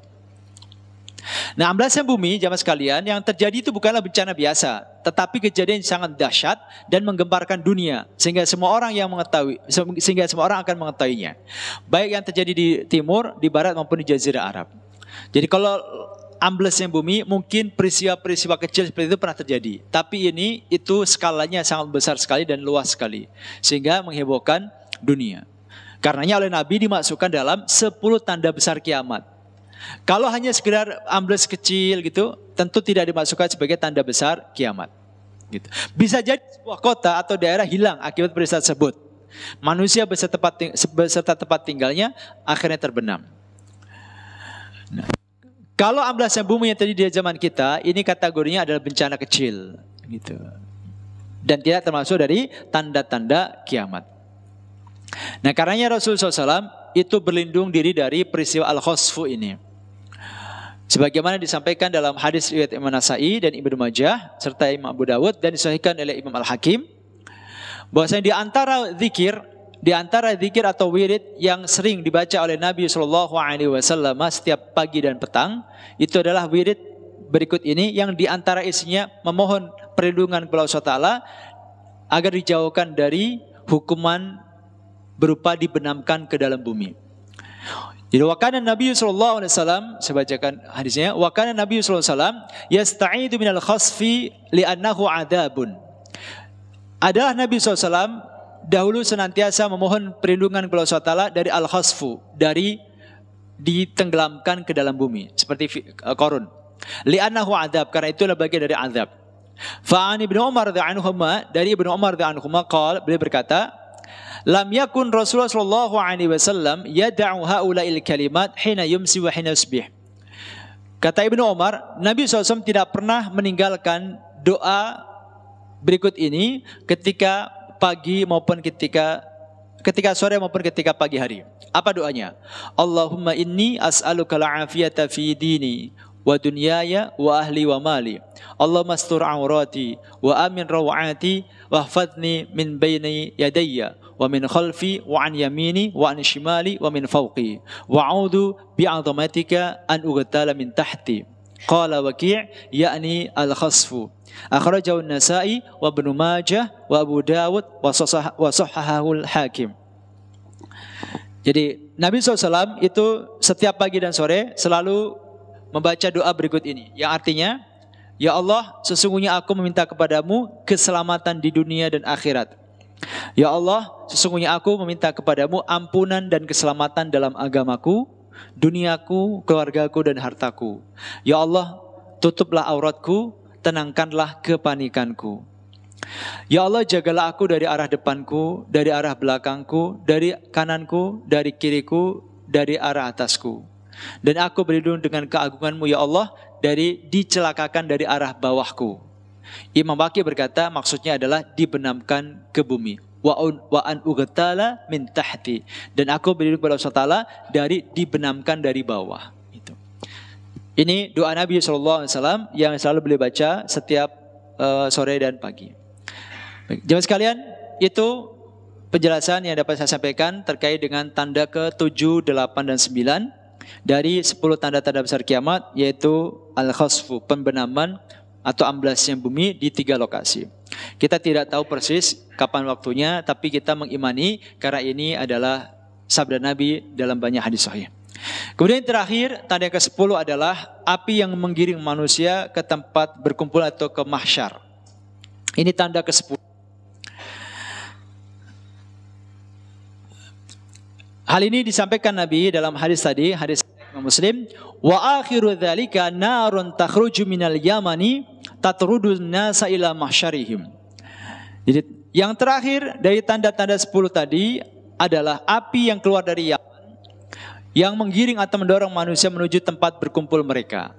Nah, amblasnya bumi zaman sekalian yang terjadi itu bukanlah bencana biasa, tetapi kejadian sangat dahsyat dan menggemparkan dunia sehingga semua orang yang mengetahui sehingga semua orang akan mengetahuinya. Baik yang terjadi di timur, di barat maupun di jazirah Arab. Jadi kalau amblesnya bumi mungkin peristiwa-peristiwa kecil seperti itu pernah terjadi. Tapi ini itu skalanya sangat besar sekali dan luas sekali. Sehingga menghebohkan dunia. Karenanya oleh Nabi dimasukkan dalam 10 tanda besar kiamat. Kalau hanya sekedar ambles kecil gitu, tentu tidak dimasukkan sebagai tanda besar kiamat. Gitu. Bisa jadi sebuah kota atau daerah hilang akibat peristiwa tersebut. Manusia beserta tempat, ting- beserta tempat tinggalnya akhirnya terbenam. Nah, kalau amblasnya bumi yang tadi di zaman kita, ini kategorinya adalah bencana kecil. gitu Dan tidak termasuk dari tanda-tanda kiamat. Nah karenanya Rasulullah SAW itu berlindung diri dari peristiwa Al-Khosfu ini. Sebagaimana disampaikan dalam hadis riwayat Imam Nasai dan Ibnu Majah serta Imam Abu Dawud dan disahihkan oleh Imam Al-Hakim bahwasanya di antara zikir di antara zikir atau wirid yang sering dibaca oleh Nabi Shallallahu Alaihi Wasallam setiap pagi dan petang itu adalah wirid berikut ini yang di antara isinya memohon perlindungan kepada Allah agar dijauhkan dari hukuman berupa dibenamkan ke dalam bumi. Jadi wakana Nabi sallallahu alaihi wasallam saya bacakan hadisnya wakana Nabi sallallahu alaihi wasallam yasta'idu minal khasfi li'annahu adabun. Adalah Nabi SAW dahulu senantiasa memohon perlindungan kepada Allah Taala dari al-khasfu, dari ditenggelamkan ke dalam bumi seperti eh, korun. Li'annahu adab karena itu adalah bagian dari adab. Fa'an Ibnu Umar radhiyallahu anhu dari Ibnu Umar radhiyallahu anhu qala beliau berkata, lam yakun Rasulullah sallallahu alaihi wasallam yad'u haula'il kalimat hina yumsi wa hina yusbih. Kata Ibnu Umar, Nabi SAW tidak pernah meninggalkan doa berikut ini ketika pagi maupun ketika ketika sore maupun ketika pagi hari. Apa doanya? Allahumma inni as'aluka al-afiyata fi dini wa dunyaya wa ahli wa mali. Allahumma astur aurati wa amin rawati wa min baini yadayya wa min khalfi wa an yamini wa an shimali wa min fawqi wa a'udhu azamatika an ugatala min tahti qala waqi' ya'ni al-khasfu akhrajahu an-nasa'i wa ibn majah wa abu dawud wa sahahahu al-hakim jadi Nabi SAW itu setiap pagi dan sore selalu membaca doa berikut ini. Yang artinya, Ya Allah, sesungguhnya aku meminta kepadamu keselamatan di dunia dan akhirat. Ya Allah, sesungguhnya aku meminta kepadamu ampunan dan keselamatan dalam agamaku, duniaku, keluargaku, dan hartaku. Ya Allah, tutuplah auratku, tenangkanlah kepanikanku. Ya Allah, jagalah aku dari arah depanku, dari arah belakangku, dari kananku, dari kiriku, dari arah atasku. Dan aku berlindung dengan keagunganmu, ya Allah, dari dicelakakan dari arah bawahku. Imam Baki berkata maksudnya adalah dibenamkan ke bumi. Wa, un, wa an ugatala min tahti. Dan aku berdiri kepada Allah Ta'ala dari dibenamkan dari bawah. Itu. Ini doa Nabi SAW yang selalu beliau baca setiap uh, sore dan pagi. Jemaat sekalian, itu penjelasan yang dapat saya sampaikan terkait dengan tanda ke-7, 8, dan 9 dari 10 tanda-tanda besar kiamat yaitu al-khasfu, pembenaman, atau amblasnya bumi di tiga lokasi. Kita tidak tahu persis kapan waktunya, tapi kita mengimani karena ini adalah sabda Nabi dalam banyak hadis sahih. Kemudian yang terakhir, tanda yang ke-10 adalah api yang menggiring manusia ke tempat berkumpul atau ke mahsyar. Ini tanda ke-10. Hal ini disampaikan Nabi dalam hadis tadi, hadis Muslim wa akhiru dzalika narun takhruju minal yamani tatrudu nasa ila mahsyarihim. Jadi yang terakhir dari tanda-tanda 10 tadi adalah api yang keluar dari Yaman yang menggiring atau mendorong manusia menuju tempat berkumpul mereka.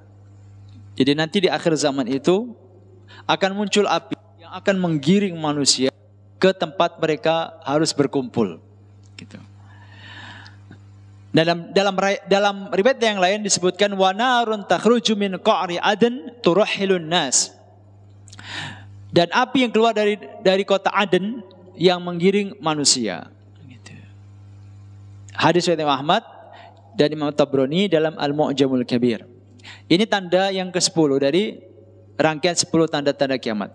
Jadi nanti di akhir zaman itu akan muncul api yang akan menggiring manusia ke tempat mereka harus berkumpul. Gitu. Dalam dalam dalam riwayat yang lain disebutkan narun takhruju min qa'ri aden turahilun nas. Dan api yang keluar dari dari kota Aden yang menggiring manusia. Gitu. Hadis riwayat Imam Ahmad dan Imam Tabrani dalam Al-Mu'jamul Kabir. Ini tanda yang ke-10 dari rangkaian 10 tanda-tanda kiamat.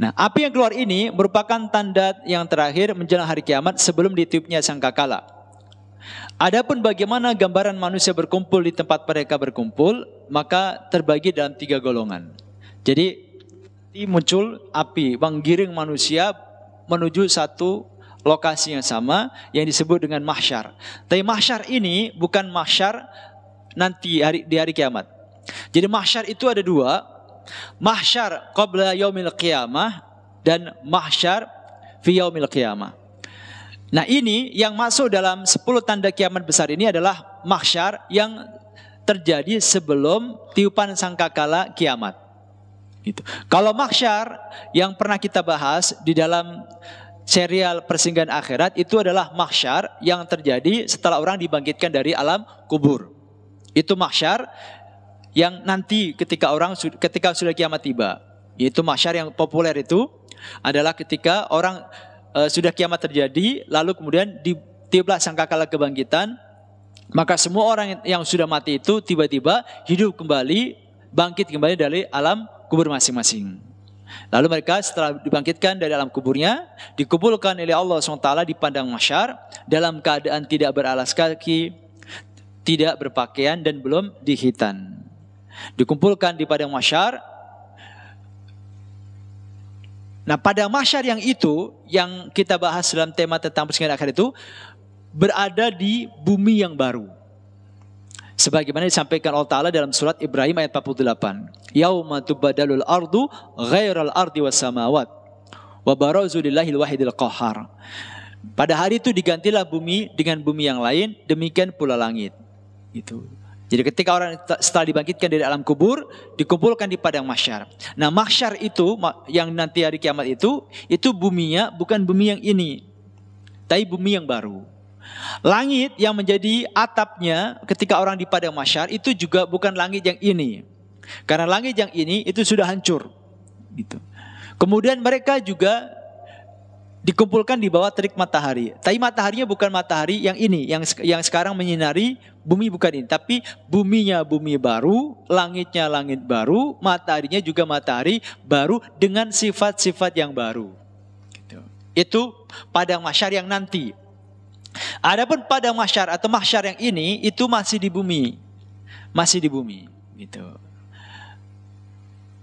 Nah, api yang keluar ini merupakan tanda yang terakhir menjelang hari kiamat sebelum ditiupnya sangkakala. Adapun bagaimana gambaran manusia berkumpul di tempat mereka berkumpul, maka terbagi dalam tiga golongan. Jadi muncul api menggiring manusia menuju satu lokasi yang sama yang disebut dengan mahsyar. Tapi mahsyar ini bukan mahsyar nanti hari, di hari kiamat. Jadi mahsyar itu ada dua, mahsyar qabla yaumil qiyamah dan mahsyar fi yaumil qiyamah. Nah ini yang masuk dalam 10 tanda kiamat besar ini adalah mahsyar yang terjadi sebelum tiupan sangkakala kiamat. Gitu. Kalau mahsyar yang pernah kita bahas di dalam serial persinggahan akhirat itu adalah mahsyar yang terjadi setelah orang dibangkitkan dari alam kubur. Itu mahsyar yang nanti ketika orang ketika sudah kiamat tiba. Itu mahsyar yang populer itu adalah ketika orang Eh, sudah kiamat terjadi, lalu kemudian tiba sangkakala kebangkitan, maka semua orang yang sudah mati itu tiba-tiba hidup kembali, bangkit kembali dari alam kubur masing-masing. Lalu mereka setelah dibangkitkan dari alam kuburnya, dikumpulkan oleh Allah SWT di padang masyar dalam keadaan tidak beralas kaki, tidak berpakaian dan belum dihitan. Dikumpulkan di padang masyar Nah pada mahsyar yang itu yang kita bahas dalam tema tentang persinggahan akhir itu berada di bumi yang baru. Sebagaimana disampaikan Allah Ta'ala dalam surat Ibrahim ayat 48. Yauma tubadalul ardu ghairal ardi was Wa barazu wahidil qahar. Pada hari itu digantilah bumi dengan bumi yang lain, demikian pula langit. Gitu. Jadi ketika orang setelah dibangkitkan dari alam kubur, dikumpulkan di padang masyar. Nah masyar itu yang nanti hari kiamat itu, itu buminya bukan bumi yang ini. Tapi bumi yang baru. Langit yang menjadi atapnya ketika orang di padang masyar itu juga bukan langit yang ini. Karena langit yang ini itu sudah hancur. Gitu. Kemudian mereka juga dikumpulkan di bawah terik matahari. Tapi mataharinya bukan matahari yang ini, yang yang sekarang menyinari bumi bukan ini, tapi buminya bumi baru, langitnya langit baru, mataharinya juga matahari baru dengan sifat-sifat yang baru. Gitu. Itu pada masyar yang nanti. Adapun pada masyar atau masyar yang ini itu masih di bumi. Masih di bumi gitu.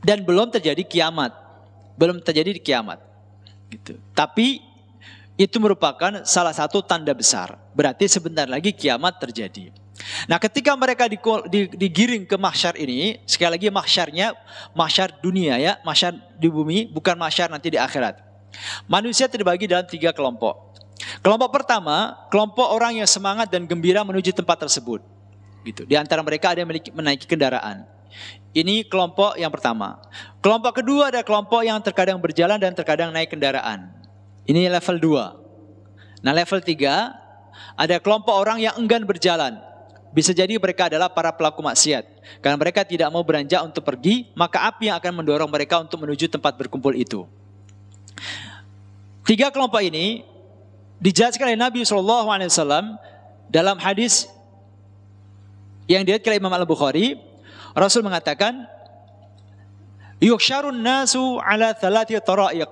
Dan belum terjadi kiamat. Belum terjadi di kiamat. Gitu. Tapi itu merupakan salah satu tanda besar. Berarti sebentar lagi kiamat terjadi. Nah ketika mereka digiring ke mahsyar ini, sekali lagi mahsyarnya mahsyar dunia ya, mahsyar di bumi, bukan mahsyar nanti di akhirat. Manusia terbagi dalam tiga kelompok. Kelompok pertama, kelompok orang yang semangat dan gembira menuju tempat tersebut. Gitu. Di antara mereka ada yang menaiki kendaraan. Ini kelompok yang pertama. Kelompok kedua ada kelompok yang terkadang berjalan dan terkadang naik kendaraan. Ini level dua. Nah level tiga ada kelompok orang yang enggan berjalan. Bisa jadi mereka adalah para pelaku maksiat. Karena mereka tidak mau beranjak untuk pergi, maka api yang akan mendorong mereka untuk menuju tempat berkumpul itu. Tiga kelompok ini dijelaskan oleh Nabi SAW dalam hadis yang oleh Imam Al-Bukhari Rasul mengatakan, Yuksharun nasu ala thalati tara'iq.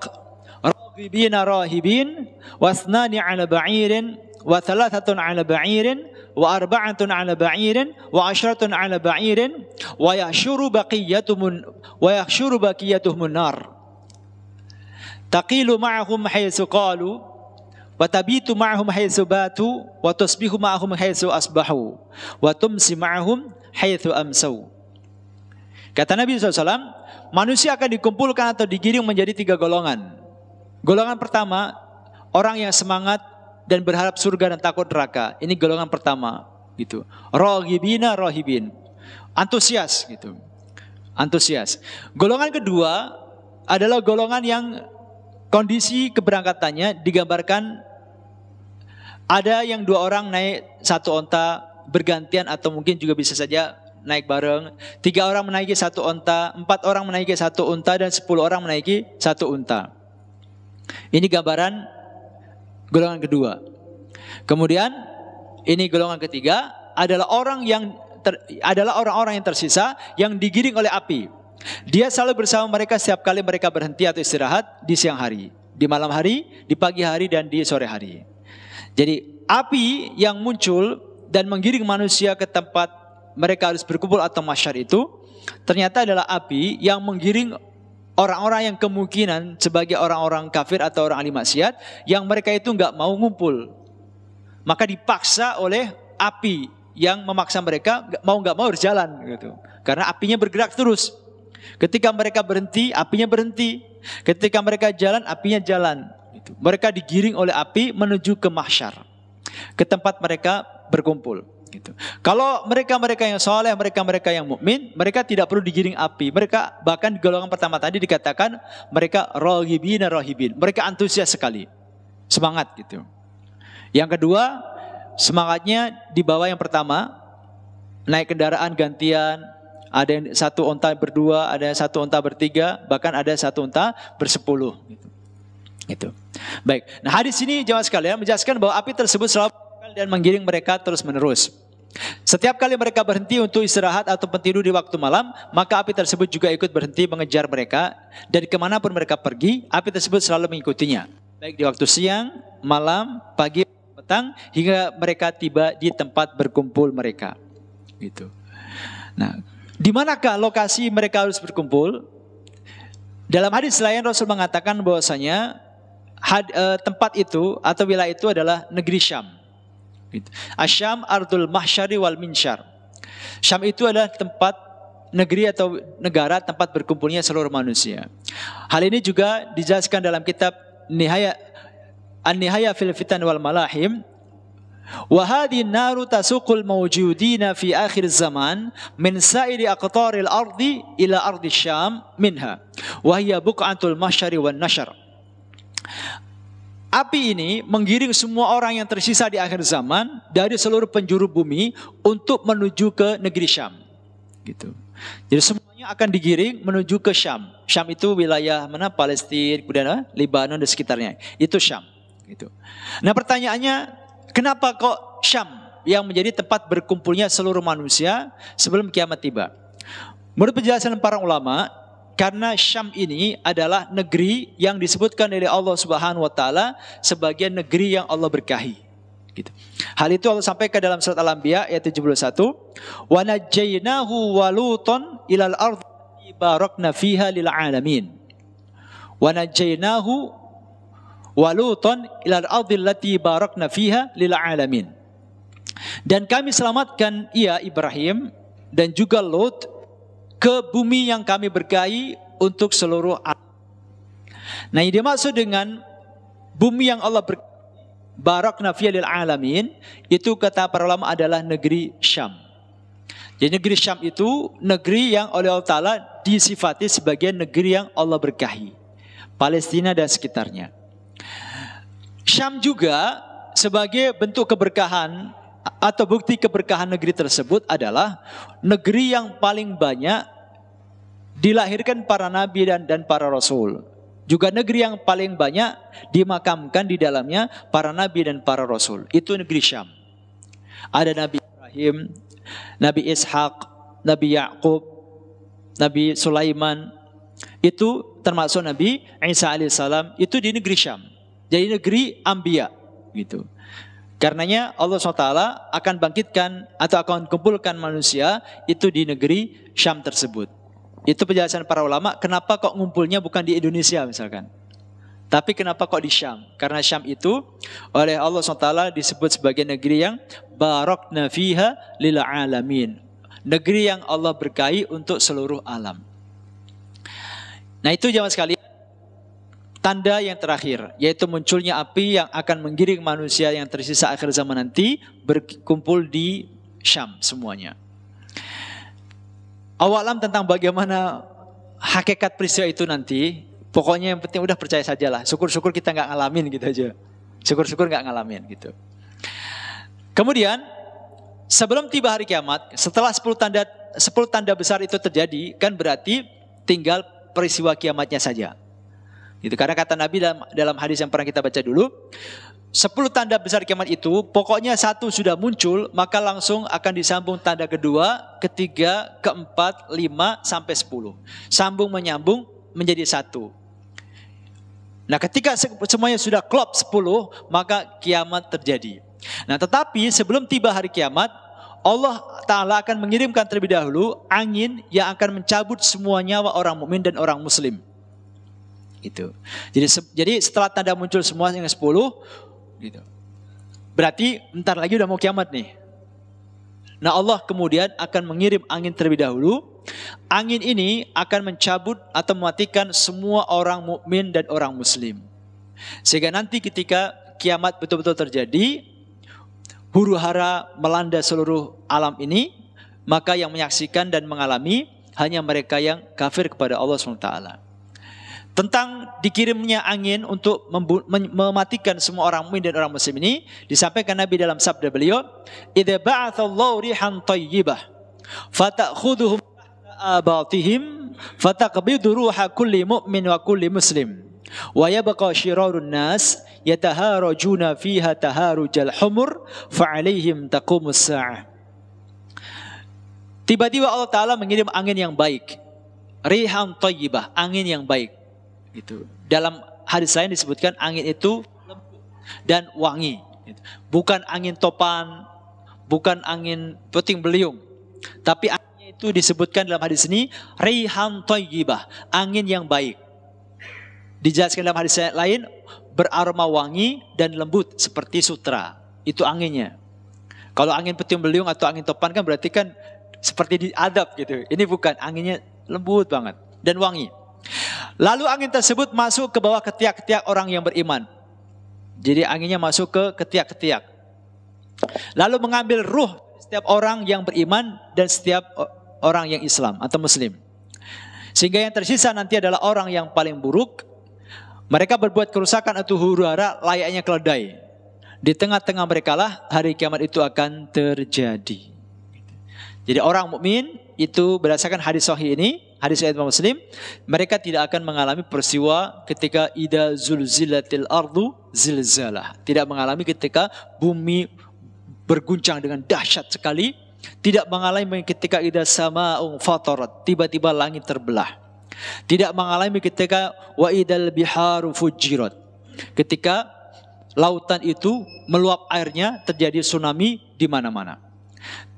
Raghibina rahibin, wasnani ala ba'irin, wa thalathatun ala ba'irin, wa arba'atun ala ba'irin, wa asharatun ala ba'irin, wa yashuru baqiyatumun, wa yashuru baqiyatuhumun nar. Taqilu ma'ahum haythu qalu, وتبيت معهم حيث باتوا وتصبح معهم حيث أصبحوا asbahu معهم حيث ma'ahum Kata Nabi SAW, manusia akan dikumpulkan atau digiring menjadi tiga golongan. Golongan pertama, orang yang semangat dan berharap surga dan takut neraka. Ini golongan pertama gitu. Rohibina rohibin. Antusias gitu. Antusias. Golongan kedua adalah golongan yang kondisi keberangkatannya digambarkan ada yang dua orang naik satu onta bergantian atau mungkin juga bisa saja naik bareng. Tiga orang menaiki satu unta, empat orang menaiki satu unta, dan sepuluh orang menaiki satu unta. Ini gambaran golongan kedua. Kemudian ini golongan ketiga adalah orang yang ter, adalah orang-orang yang tersisa yang digiring oleh api. Dia selalu bersama mereka setiap kali mereka berhenti atau istirahat di siang hari, di malam hari, di pagi hari dan di sore hari. Jadi api yang muncul dan menggiring manusia ke tempat mereka harus berkumpul atau masyar itu ternyata adalah api yang menggiring orang-orang yang kemungkinan sebagai orang-orang kafir atau orang ahli maksiat yang mereka itu nggak mau ngumpul. Maka dipaksa oleh api yang memaksa mereka mau nggak mau harus jalan gitu. Karena apinya bergerak terus. Ketika mereka berhenti, apinya berhenti. Ketika mereka jalan, apinya jalan. Gitu. Mereka digiring oleh api menuju ke mahsyar. Ke tempat mereka berkumpul. Gitu. Kalau mereka-mereka yang soleh, mereka-mereka yang mukmin, mereka tidak perlu digiring api. Mereka bahkan di golongan pertama tadi dikatakan mereka rohibin rohibin. Mereka antusias sekali, semangat gitu. Yang kedua, semangatnya di bawah yang pertama, naik kendaraan gantian, ada yang satu unta berdua, ada yang satu unta bertiga, bahkan ada satu unta bersepuluh. Gitu. gitu. Baik, nah hadis ini sekali sekalian menjelaskan bahwa api tersebut selalu dan menggiring mereka terus-menerus. Setiap kali mereka berhenti untuk istirahat atau bertidur di waktu malam, maka api tersebut juga ikut berhenti mengejar mereka. Dan kemanapun mereka pergi, api tersebut selalu mengikutinya. Baik di waktu siang, malam, pagi, petang, hingga mereka tiba di tempat berkumpul mereka. Gitu. Nah, di manakah lokasi mereka harus berkumpul? Dalam hadis lain Rasul mengatakan bahwasanya had, eh, tempat itu atau wilayah itu adalah negeri Syam. Gitu. Asyam ardul mahsyari wal minsyar. Syam itu adalah tempat negeri atau negara tempat berkumpulnya seluruh manusia. Hal ini juga dijelaskan dalam kitab Nihaya An-Nihaya fil Fitan wal Malahim وهذه النار تسوق الموجودين في آخر الزمان من سائر أقطار ardi إلى أرض الشام منها وهي بقعة المحشر nashar. Api ini menggiring semua orang yang tersisa di akhir zaman dari seluruh penjuru bumi untuk menuju ke negeri Syam. Gitu. Jadi semuanya akan digiring menuju ke Syam. Syam itu wilayah mana? Palestina, kemudian eh, Lebanon dan sekitarnya. Itu Syam. Gitu. Nah pertanyaannya, kenapa kok Syam yang menjadi tempat berkumpulnya seluruh manusia sebelum kiamat tiba? Menurut penjelasan para ulama, karena Syam ini adalah negeri yang disebutkan oleh Allah Subhanahu wa taala sebagai negeri yang Allah berkahi. Gitu. Hal itu Allah sampaikan dalam surat Al-Anbiya ayat 71, "Wa najjaynahu wa ilal ardi barakna fiha lil alamin." Wa najjaynahu wa ilal ardi allati barakna fiha lil alamin. Dan kami selamatkan ia Ibrahim dan juga Lot ke bumi yang kami berkahi untuk seluruh alam. Nah ini maksud dengan bumi yang Allah berkahi barakna fiyalil alamin itu kata para ulama adalah negeri Syam. Jadi negeri Syam itu negeri yang oleh Allah Ta'ala disifati sebagai negeri yang Allah berkahi. Palestina dan sekitarnya. Syam juga sebagai bentuk keberkahan atau bukti keberkahan negeri tersebut adalah negeri yang paling banyak dilahirkan para nabi dan dan para rasul. Juga negeri yang paling banyak dimakamkan di dalamnya para nabi dan para rasul. Itu negeri Syam. Ada Nabi Ibrahim, Nabi Ishak, Nabi Yakub, Nabi Sulaiman. Itu termasuk Nabi Isa alaihissalam itu di negeri Syam. Jadi negeri Ambia gitu. Karenanya Allah SWT akan bangkitkan atau akan kumpulkan manusia itu di negeri Syam tersebut. Itu penjelasan para ulama kenapa kok ngumpulnya bukan di Indonesia misalkan. Tapi kenapa kok di Syam? Karena Syam itu oleh Allah SWT disebut sebagai negeri yang barokna fiha lil alamin. Negeri yang Allah berkahi untuk seluruh alam. Nah itu zaman sekali tanda yang terakhir, yaitu munculnya api yang akan menggiring manusia yang tersisa akhir zaman nanti berkumpul di Syam semuanya. Awalam tentang bagaimana hakikat peristiwa itu nanti, pokoknya yang penting udah percaya sajalah. Syukur-syukur kita nggak ngalamin gitu aja. Syukur-syukur nggak ngalamin gitu. Kemudian sebelum tiba hari kiamat, setelah 10 tanda 10 tanda besar itu terjadi, kan berarti tinggal peristiwa kiamatnya saja. Itu karena kata Nabi dalam, dalam hadis yang pernah kita baca dulu, sepuluh tanda besar kiamat itu, pokoknya satu sudah muncul, maka langsung akan disambung tanda kedua, ketiga, keempat, lima, sampai sepuluh. Sambung menyambung menjadi satu. Nah ketika semuanya sudah klop sepuluh, maka kiamat terjadi. Nah tetapi sebelum tiba hari kiamat, Allah Ta'ala akan mengirimkan terlebih dahulu angin yang akan mencabut semua nyawa orang mukmin dan orang muslim. Itu. Jadi se jadi setelah tanda muncul semua yang 10 gitu. Berarti bentar lagi udah mau kiamat nih. Nah Allah kemudian akan mengirim angin terlebih dahulu. Angin ini akan mencabut atau mematikan semua orang mukmin dan orang muslim. Sehingga nanti ketika kiamat betul-betul terjadi, huru hara melanda seluruh alam ini, maka yang menyaksikan dan mengalami hanya mereka yang kafir kepada Allah SWT tentang dikirimnya angin untuk mematikan semua orang mukmin dan orang muslim ini disampaikan Nabi dalam sabda beliau idza ba'athallahu rihan tayyibah fatakhuduhum abatihim fataqbidu ruha kulli mu'min wa kulli muslim wa yabqa syirarun nas yataharajuna fiha taharujal humur fa'alaihim taqumus sa'ah Tiba-tiba Allah Ta'ala mengirim angin yang baik. Rihan tayyibah, angin yang baik gitu. Dalam hadis lain disebutkan angin itu dan wangi. Gitu. Bukan angin topan, bukan angin peting beliung, tapi angin itu disebutkan dalam hadis ini rihan toyibah angin yang baik. Dijelaskan dalam hadis lain beraroma wangi dan lembut seperti sutra. Itu anginnya. Kalau angin peting beliung atau angin topan kan berarti kan seperti diadab gitu. Ini bukan anginnya lembut banget dan wangi. Lalu angin tersebut masuk ke bawah ketiak-ketiak orang yang beriman. Jadi anginnya masuk ke ketiak-ketiak. Lalu mengambil ruh setiap orang yang beriman dan setiap orang yang Islam atau Muslim. Sehingga yang tersisa nanti adalah orang yang paling buruk. Mereka berbuat kerusakan atau huru-hara layaknya keledai. Di tengah-tengah mereka lah hari kiamat itu akan terjadi. Jadi orang mukmin itu berdasarkan hadis sahih ini hadis ayat Muslim, mereka tidak akan mengalami peristiwa ketika ida zulzilatil ardu zilzalah. Tidak mengalami ketika bumi berguncang dengan dahsyat sekali, tidak mengalami ketika ida samaung fatarat, tiba-tiba langit terbelah. Tidak mengalami ketika wa idal biharu fujirat. Ketika lautan itu meluap airnya terjadi tsunami di mana-mana.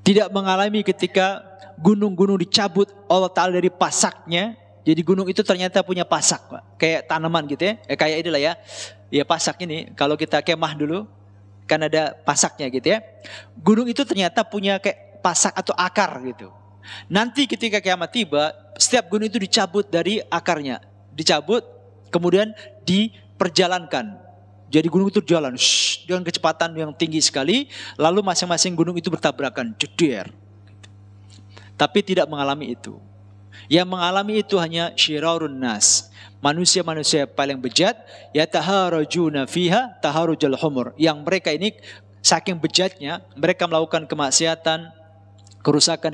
Tidak mengalami ketika gunung-gunung dicabut Allah Ta'ala dari pasaknya. Jadi gunung itu ternyata punya pasak, Pak. Kayak tanaman gitu ya. Eh, kayak inilah ya. Ya pasak ini kalau kita kemah dulu kan ada pasaknya gitu ya. Gunung itu ternyata punya kayak pasak atau akar gitu. Nanti ketika kiamat tiba, setiap gunung itu dicabut dari akarnya. Dicabut, kemudian diperjalankan. Jadi gunung itu jalan shh, dengan kecepatan yang tinggi sekali. Lalu masing-masing gunung itu bertabrakan. Jeder tapi tidak mengalami itu. Yang mengalami itu hanya syirarun nas. Manusia-manusia paling bejat, ya taharujuna fiha taharujal humur. Yang mereka ini saking bejatnya, mereka melakukan kemaksiatan, kerusakan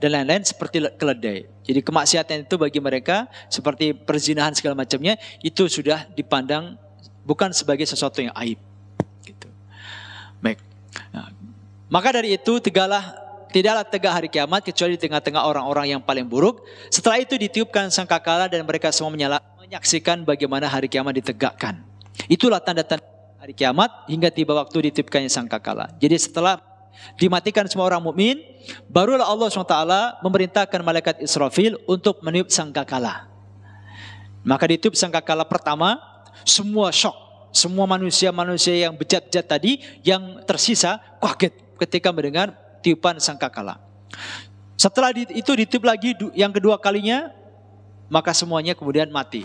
dan lain-lain seperti keledai. Jadi kemaksiatan itu bagi mereka seperti perzinahan segala macamnya itu sudah dipandang bukan sebagai sesuatu yang aib. Gitu. Baik. Nah, maka dari itu tegalah tidaklah tegak hari kiamat kecuali di tengah-tengah orang-orang yang paling buruk. Setelah itu ditiupkan sangkakala dan mereka semua menyala, menyaksikan bagaimana hari kiamat ditegakkan. Itulah tanda-tanda hari kiamat hingga tiba waktu ditiupkannya sangkakala. Jadi setelah dimatikan semua orang mukmin, barulah Allah SWT memerintahkan malaikat Israfil untuk meniup sangkakala. Maka ditiup sangkakala pertama, semua shock. Semua manusia-manusia yang bejat-bejat tadi yang tersisa kaget ketika mendengar tiupan sangkakala. Setelah itu ditiup lagi yang kedua kalinya, maka semuanya kemudian mati.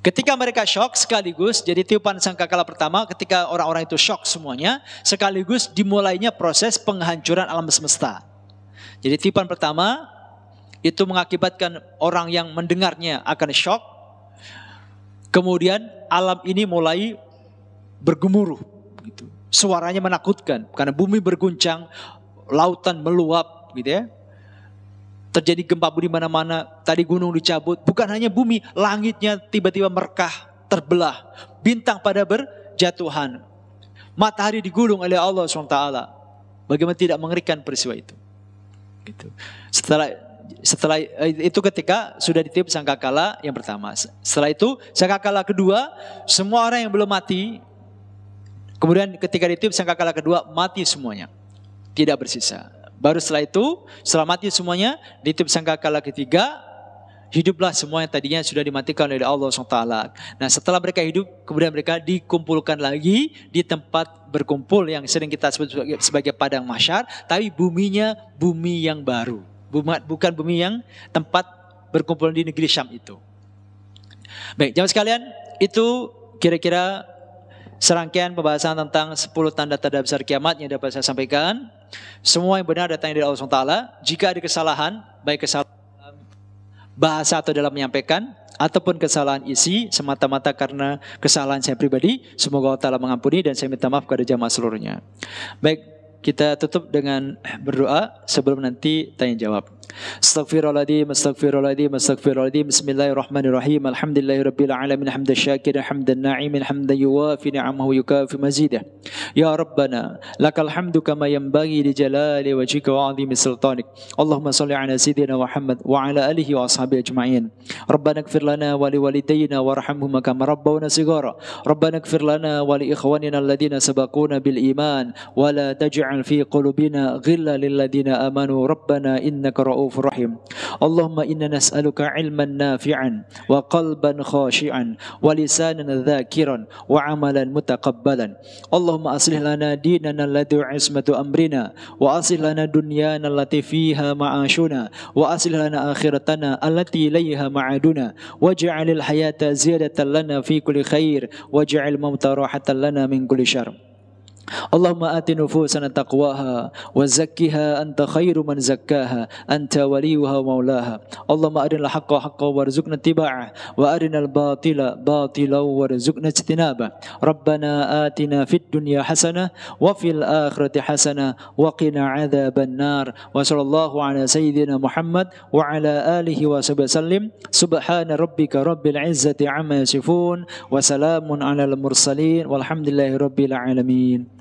Ketika mereka shock sekaligus, jadi tiupan sangkakala pertama ketika orang-orang itu shock semuanya, sekaligus dimulainya proses penghancuran alam semesta. Jadi tiupan pertama itu mengakibatkan orang yang mendengarnya akan shock. Kemudian alam ini mulai bergemuruh gitu. Suaranya menakutkan karena bumi berguncang, lautan meluap gitu ya. Terjadi gempa bumi mana-mana, tadi gunung dicabut, bukan hanya bumi, langitnya tiba-tiba merkah, terbelah, bintang pada berjatuhan. Matahari digulung oleh Allah SWT. Bagaimana tidak mengerikan peristiwa itu? Gitu. Setelah setelah itu ketika sudah ditiup sangkakala yang pertama. Setelah itu sangkakala kedua, semua orang yang belum mati Kemudian ketika ditiup sangkakala kedua mati semuanya. Tidak bersisa. Baru setelah itu setelah mati semuanya ditiup sangkakala ketiga hiduplah semua yang tadinya sudah dimatikan oleh Allah SWT. Nah setelah mereka hidup, kemudian mereka dikumpulkan lagi di tempat berkumpul yang sering kita sebut sebagai, padang masyar, tapi buminya bumi yang baru. bukan bumi yang tempat berkumpul di negeri Syam itu. Baik, jangan sekalian, itu kira-kira serangkaian pembahasan tentang 10 tanda-tanda besar kiamat yang dapat saya sampaikan. Semua yang benar datang dari Allah SWT. Jika ada kesalahan, baik kesalahan bahasa atau dalam menyampaikan, ataupun kesalahan isi semata-mata karena kesalahan saya pribadi, semoga Allah Ta'ala mengampuni dan saya minta maaf kepada jamaah seluruhnya. Baik, kita tutup dengan berdoa sebelum nanti tanya jawab. استغفر الله العظيم استغفر العظيم استغفر العظيم بسم الله الرحمن الرحيم الحمد لله رب العالمين حمد الشاكر حمد النعيم حمد يوافي نعمه ويكافي مزيده يا ربنا لك الحمد كما ينبغي لجلال وجهك وعظيم سلطانك اللهم صل على سيدنا محمد وعلى اله واصحابه اجمعين ربنا اغفر لنا ولوالدينا وارحمهما كما ربونا صغارا ربنا اغفر لنا ولاخواننا الذين سبقونا بالايمان ولا تجعل في قلوبنا غلا للذين امنوا ربنا انك رؤوف رؤوف رحيم اللهم إنا نسألك علما نافعا وقلبا خاشعا ولسانا ذاكرا وعملا متقبلا اللهم أصلح لنا ديننا الذي عصمة أمرنا وأصلح لنا دنيانا التي فيها معاشنا وأصلح لنا آخرتنا التي إليها معادنا واجعل الحياة زيادة لنا في كل خير واجعل الموت راحة لنا من كل شر اللهم آت نفوسنا تقواها وزكها أنت خير من زكاها أنت وليها ومولاها اللهم أرنا الحق حقا وارزقنا اتباعه وأرنا الباطل باطلا وارزقنا اجتنابه ربنا آتنا في الدنيا حسنة وفي الآخرة حسنة وقنا عذاب النار وصلى الله على سيدنا محمد وعلى آله وصحبه وسلم سبحان ربك رب العزة عما يصفون وسلام على المرسلين والحمد لله رب العالمين